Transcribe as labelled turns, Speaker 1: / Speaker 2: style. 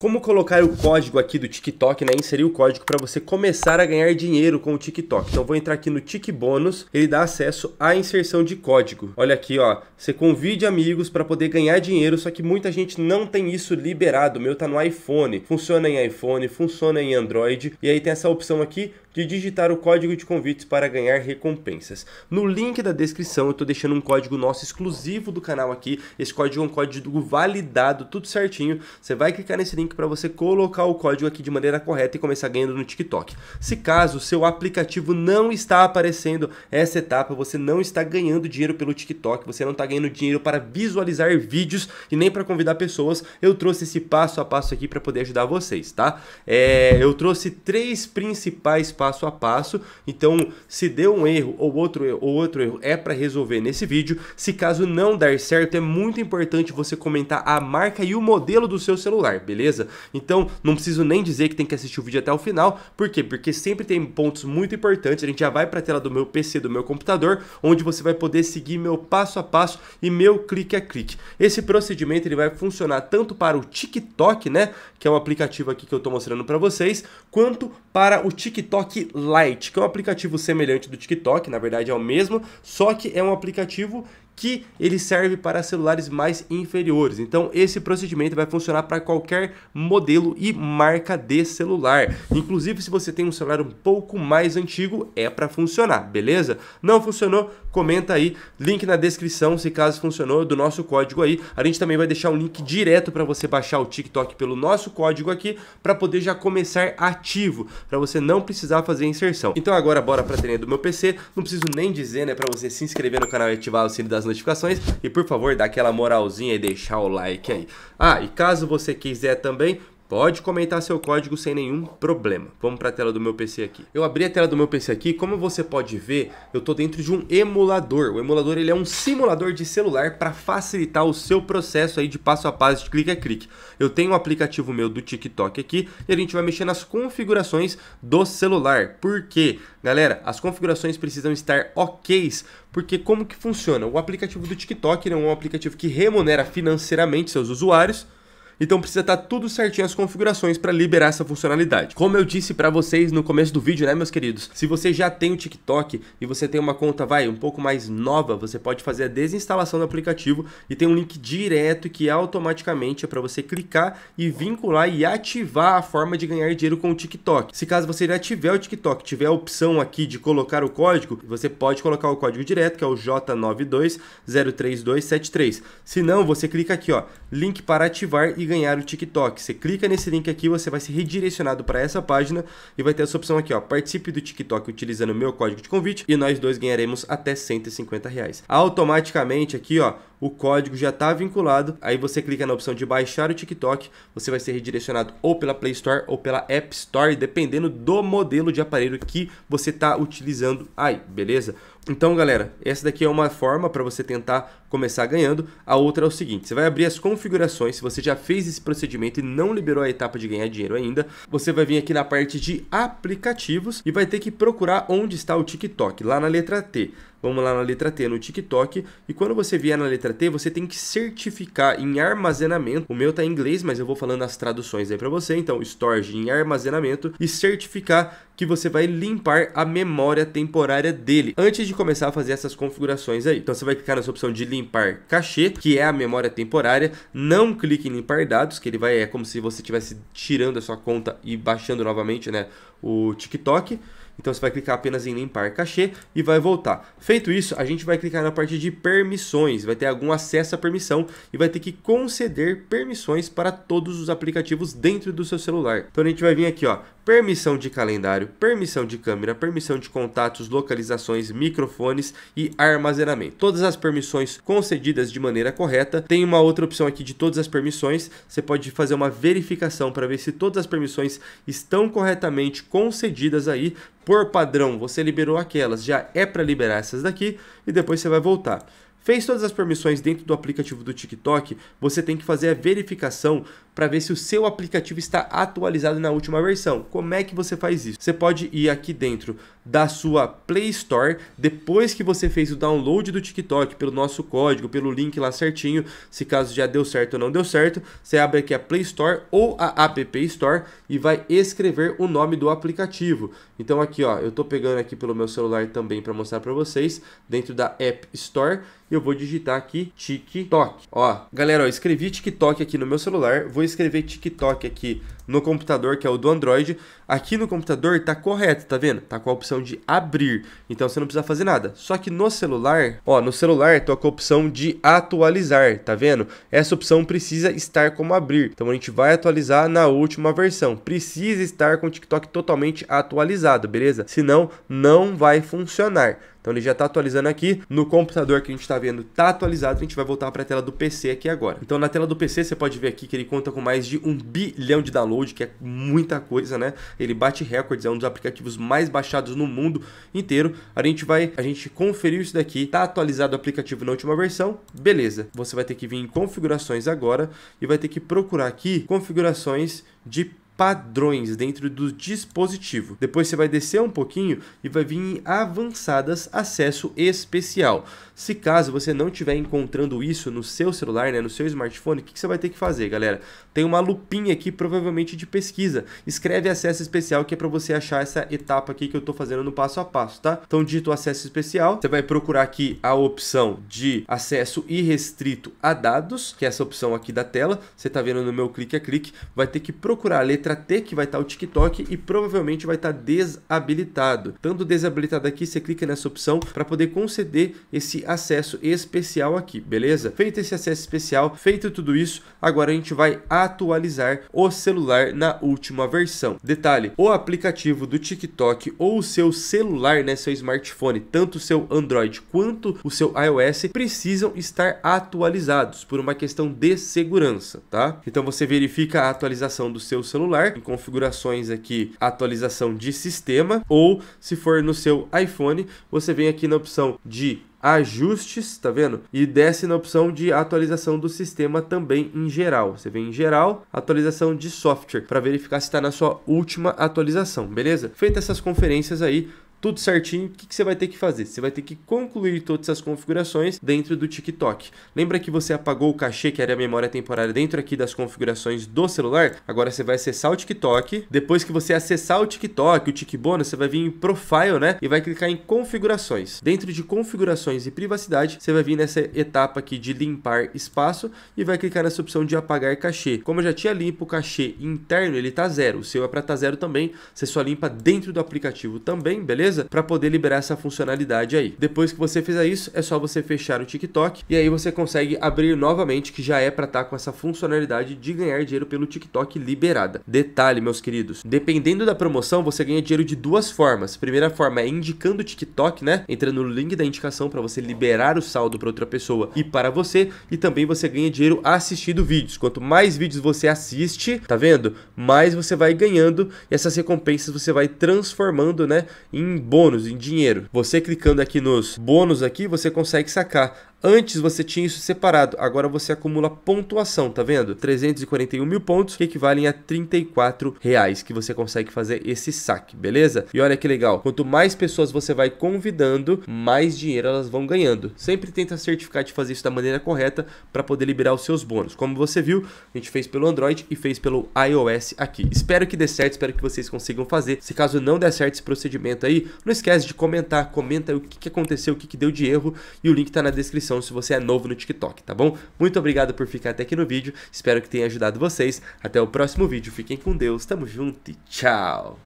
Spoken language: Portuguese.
Speaker 1: Como colocar o código aqui do TikTok, né? Inserir o código para você começar a ganhar dinheiro com o TikTok. Então vou entrar aqui no Tik ele dá acesso à inserção de código. Olha aqui, ó, você convide amigos para poder ganhar dinheiro, só que muita gente não tem isso liberado. O meu tá no iPhone, funciona em iPhone, funciona em Android e aí tem essa opção aqui de digitar o código de convites para ganhar recompensas. No link da descrição eu estou deixando um código nosso exclusivo do canal aqui. Esse código é um código validado, tudo certinho. Você vai clicar nesse link link para você colocar o código aqui de maneira correta e começar ganhando no TikTok. Se caso seu aplicativo não está aparecendo essa etapa, você não está ganhando dinheiro pelo TikTok, você não está ganhando dinheiro para visualizar vídeos e nem para convidar pessoas, eu trouxe esse passo a passo aqui para poder ajudar vocês, tá? É, eu trouxe três principais passo a passo, então se deu um erro ou outro erro, ou outro erro é para resolver nesse vídeo. Se caso não der certo, é muito importante você comentar a marca e o modelo do seu celular, beleza? Então, não preciso nem dizer que tem que assistir o vídeo até o final. Por quê? Porque sempre tem pontos muito importantes. A gente já vai para a tela do meu PC, do meu computador, onde você vai poder seguir meu passo a passo e meu clique a clique. Esse procedimento ele vai funcionar tanto para o TikTok, né, que é um aplicativo aqui que eu estou mostrando para vocês, quanto para o TikTok Lite, que é um aplicativo semelhante do TikTok, na verdade é o mesmo, só que é um aplicativo que ele serve para celulares mais inferiores. Então esse procedimento vai funcionar para qualquer modelo e marca de celular. Inclusive se você tem um celular um pouco mais antigo, é para funcionar, beleza? Não funcionou? Comenta aí, link na descrição se caso funcionou do nosso código aí. A gente também vai deixar um link direto para você baixar o TikTok pelo nosso código aqui para poder já começar ativo, para você não precisar fazer inserção. Então agora bora para a do meu PC. Não preciso nem dizer, né, para você se inscrever no canal e ativar o sininho das notificações e por favor dá aquela moralzinha e deixar o like aí. Ah, e caso você quiser também, Pode comentar seu código sem nenhum problema. Vamos para a tela do meu PC aqui. Eu abri a tela do meu PC aqui, como você pode ver, eu estou dentro de um emulador. O emulador ele é um simulador de celular para facilitar o seu processo aí de passo a passo de clique a clique. Eu tenho um aplicativo meu do TikTok aqui e a gente vai mexer nas configurações do celular. Por quê? Galera, as configurações precisam estar ok, porque como que funciona? O aplicativo do TikTok é um aplicativo que remunera financeiramente seus usuários, então precisa estar tá tudo certinho as configurações para liberar essa funcionalidade. Como eu disse para vocês no começo do vídeo, né, meus queridos? Se você já tem o TikTok e você tem uma conta, vai, um pouco mais nova, você pode fazer a desinstalação do aplicativo e tem um link direto que automaticamente é para você clicar e vincular e ativar a forma de ganhar dinheiro com o TikTok. Se caso você já tiver o TikTok, tiver a opção aqui de colocar o código, você pode colocar o código direto, que é o J9203273. Se não, você clica aqui, ó, link para ativar e ganhar o TikTok. Você clica nesse link aqui, você vai ser redirecionado para essa página e vai ter essa opção aqui, ó. Participe do TikTok utilizando meu código de convite e nós dois ganharemos até 150 reais. Automaticamente aqui, ó, o código já está vinculado. Aí você clica na opção de baixar o TikTok, você vai ser redirecionado ou pela Play Store ou pela App Store, dependendo do modelo de aparelho que você está utilizando aí, beleza? Então, galera, essa daqui é uma forma para você tentar começar ganhando. A outra é o seguinte, você vai abrir as configurações, se você já fez esse procedimento e não liberou a etapa de ganhar dinheiro ainda, você vai vir aqui na parte de aplicativos e vai ter que procurar onde está o TikTok, lá na letra T. Vamos lá na letra T, no TikTok. E quando você vier na letra T, você tem que certificar em armazenamento. O meu tá em inglês, mas eu vou falando as traduções aí para você. Então, storage em armazenamento e certificar que você vai limpar a memória temporária dele antes de começar a fazer essas configurações aí. Então você vai clicar nessa opção de limpar cachê, que é a memória temporária. Não clique em limpar dados, que ele vai é como se você estivesse tirando a sua conta e baixando novamente, né, o TikTok. Então você vai clicar apenas em limpar cachê e vai voltar. Feito isso, a gente vai clicar na parte de permissões, vai ter algum acesso à permissão e vai ter que conceder permissões para todos os aplicativos dentro do seu celular. Então a gente vai vir aqui, ó, permissão de calendário, permissão de câmera, permissão de contatos, localizações, microfones e armazenamento. Todas as permissões concedidas de maneira correta. Tem uma outra opção aqui de todas as permissões. Você pode fazer uma verificação para ver se todas as permissões estão corretamente concedidas aí por padrão, você liberou aquelas, já é para liberar essas daqui e depois você vai voltar. Fez todas as permissões dentro do aplicativo do TikTok, você tem que fazer a verificação para ver se o seu aplicativo está atualizado na última versão. Como é que você faz isso? Você pode ir aqui dentro da sua Play Store, depois que você fez o download do TikTok pelo nosso código, pelo link lá certinho, se caso já deu certo ou não deu certo, você abre aqui a Play Store ou a App Store e vai escrever o nome do aplicativo. Então aqui, ó, eu estou pegando aqui pelo meu celular também para mostrar para vocês, dentro da App Store, eu vou digitar aqui TikTok. Ó, galera, ó, escrevi TikTok aqui no meu celular, vou escrever TikTok aqui no computador, que é o do Android, aqui no computador tá correto, tá vendo? Tá com a opção de abrir, então você não precisa fazer nada. Só que no celular, ó, no celular tô com a opção de atualizar, tá vendo? Essa opção precisa estar como abrir, então a gente vai atualizar na última versão. Precisa estar com o TikTok totalmente atualizado, beleza? Senão, não vai funcionar. Então ele já está atualizando aqui. No computador que a gente está vendo está atualizado. A gente vai voltar para a tela do PC aqui agora. Então na tela do PC você pode ver aqui que ele conta com mais de um bilhão de download, que é muita coisa, né? Ele bate recordes, é um dos aplicativos mais baixados no mundo inteiro. A gente vai, a gente conferiu isso daqui. Está atualizado o aplicativo na última versão? Beleza. Você vai ter que vir em configurações agora e vai ter que procurar aqui configurações de padrões dentro do dispositivo. Depois você vai descer um pouquinho e vai vir em avançadas acesso especial. Se caso você não estiver encontrando isso no seu celular, né, no seu smartphone, o que, que, você vai ter que fazer, galera? Tem uma lupinha aqui, provavelmente de pesquisa. Escreve acesso especial, que é para você achar essa etapa aqui que eu estou fazendo no passo a passo, tá? Então, dito acesso especial, você vai procurar aqui a opção de acesso irrestrito a dados, que é essa opção aqui da tela. Você está vendo no meu clique a clique. Vai ter que procurar a letra T, que vai estar tá o TikTok, e provavelmente vai estar tá desabilitado. Tanto desabilitado aqui, você clica nessa opção para poder conceder esse acesso especial aqui, beleza? Feito esse acesso especial, feito tudo isso, agora a gente vai atualizar o celular na última versão. Detalhe, o aplicativo do TikTok ou o seu celular, né, seu smartphone, tanto o seu Android quanto o seu iOS, precisam estar atualizados por uma questão de segurança, tá? Então você verifica a atualização do seu celular, em configurações aqui, atualização de sistema, ou se for no seu iPhone, você vem aqui na opção de ajustes, tá vendo? E desce na opção de atualização do sistema também em geral. Você vem em geral, atualização de software, para verificar se está na sua última atualização, beleza? Feitas essas conferências aí, tudo certinho, o que, você vai ter que fazer? Você vai ter que concluir todas as configurações dentro do TikTok. Lembra que você apagou o cachê, que era a memória temporária, dentro aqui das configurações do celular? Agora você vai acessar o TikTok. Depois que você acessar o TikTok, o TikBono, você vai vir em Profile, né? E vai clicar em Configurações. Dentro de Configurações e Privacidade, você vai vir nessa etapa aqui de limpar espaço e vai clicar nessa opção de apagar cachê. Como eu já tinha limpo o cachê interno, ele tá zero. O seu é para tá zero também. Você só limpa dentro do aplicativo também, beleza? beleza? Para poder liberar essa funcionalidade aí. Depois que você fizer isso, é só você fechar o TikTok e aí você consegue abrir novamente, que já é para estar tá com essa funcionalidade de ganhar dinheiro pelo TikTok liberada. Detalhe, meus queridos, dependendo da promoção, você ganha dinheiro de duas formas. Primeira forma é indicando o TikTok, né? Entrando no link da indicação para você liberar o saldo para outra pessoa e para você, e também você ganha dinheiro assistindo vídeos. Quanto mais vídeos você assiste, tá vendo? Mais você vai ganhando e essas recompensas você vai transformando, né, em bônus, em dinheiro. Você clicando aqui nos bônus aqui, você consegue sacar Antes você tinha isso separado, agora você acumula pontuação, tá vendo? 341 mil pontos que equivalem a 34 reais que você consegue fazer esse saque, beleza? E olha que legal, quanto mais pessoas você vai convidando, mais dinheiro elas vão ganhando. Sempre tenta certificar de fazer isso da maneira correta para poder liberar os seus bônus. Como você viu, a gente fez pelo Android e fez pelo iOS aqui. Espero que dê certo, espero que vocês consigam fazer. Se caso não der certo esse procedimento aí, não esquece de comentar, comenta o que, aconteceu, o que, que deu de erro e o link tá na descrição descrição se você é novo no TikTok, tá bom? Muito obrigado por ficar até aqui no vídeo, espero que tenha ajudado vocês. Até o próximo vídeo, fiquem com Deus, tamo junto e tchau!